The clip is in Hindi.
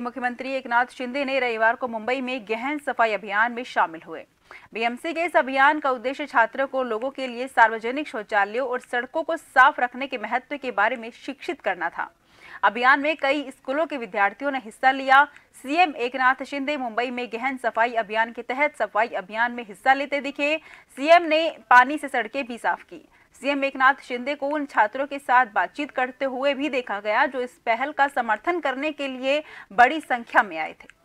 मुख्यमंत्री एकनाथ शिंदे ने रविवार को मुंबई में गहन सफाई अभियान में शामिल हुए बीएमसी के इस अभियान का उद्देश्य छात्रों को लोगों के लिए सार्वजनिक शौचालयों और सड़कों को साफ रखने के महत्व के बारे में शिक्षित करना था अभियान में कई स्कूलों के विद्यार्थियों ने हिस्सा लिया सीएम एकनाथ शिंदे मुंबई में गहन सफाई अभियान के तहत सफाई अभियान में हिस्सा लेते दिखे सीएम ने पानी से सड़कें भी साफ की सीएम एकनाथ शिंदे को उन छात्रों के साथ बातचीत करते हुए भी देखा गया जो इस पहल का समर्थन करने के लिए बड़ी संख्या में आए थे